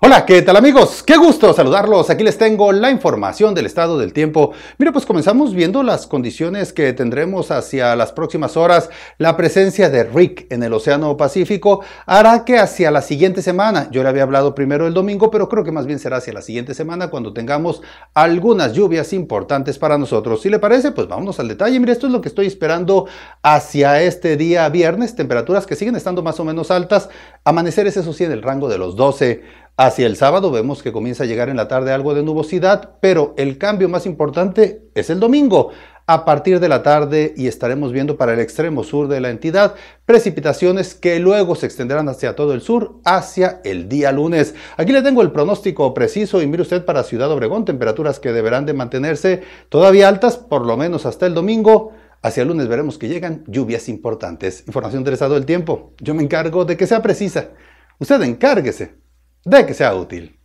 Hola, ¿qué tal amigos? Qué gusto saludarlos. Aquí les tengo la información del estado del tiempo. Mira, pues comenzamos viendo las condiciones que tendremos hacia las próximas horas. La presencia de Rick en el Océano Pacífico hará que hacia la siguiente semana, yo le había hablado primero el domingo, pero creo que más bien será hacia la siguiente semana cuando tengamos algunas lluvias importantes para nosotros. Si le parece, pues vámonos al detalle. Mira, esto es lo que estoy esperando hacia este día viernes. Temperaturas que siguen estando más o menos altas. es eso sí, en el rango de los 12. Hacia el sábado vemos que comienza a llegar en la tarde algo de nubosidad, pero el cambio más importante es el domingo. A partir de la tarde y estaremos viendo para el extremo sur de la entidad precipitaciones que luego se extenderán hacia todo el sur hacia el día lunes. Aquí le tengo el pronóstico preciso y mire usted para Ciudad Obregón, temperaturas que deberán de mantenerse todavía altas por lo menos hasta el domingo. Hacia el lunes veremos que llegan lluvias importantes. Información estado del tiempo. Yo me encargo de que sea precisa. Usted encárguese de que sea útil.